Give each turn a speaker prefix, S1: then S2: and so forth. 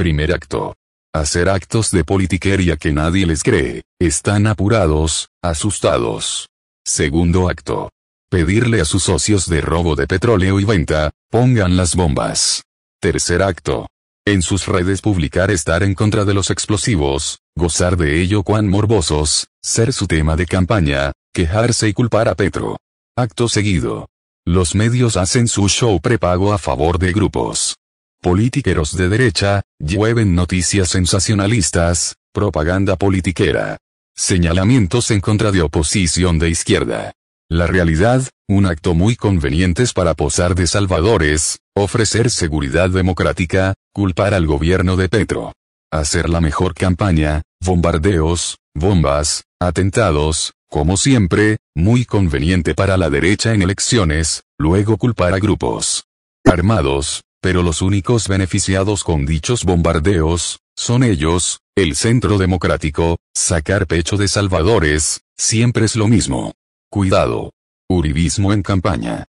S1: Primer acto. Hacer actos de politiquería que nadie les cree. Están apurados, asustados. Segundo acto. Pedirle a sus socios de robo de petróleo y venta, pongan las bombas. Tercer acto. En sus redes publicar estar en contra de los explosivos, gozar de ello cuán morbosos, ser su tema de campaña, quejarse y culpar a Petro. Acto seguido. Los medios hacen su show prepago a favor de grupos. Politiqueros de derecha, llueven noticias sensacionalistas, propaganda politiquera. Señalamientos en contra de oposición de izquierda. La realidad, un acto muy conveniente es para posar de salvadores, ofrecer seguridad democrática, culpar al gobierno de Petro. Hacer la mejor campaña, bombardeos, bombas, atentados, como siempre, muy conveniente para la derecha en elecciones, luego culpar a grupos armados, pero los únicos beneficiados con dichos bombardeos, son ellos, el centro democrático, sacar pecho de salvadores, siempre es lo mismo. Cuidado. Uribismo en campaña.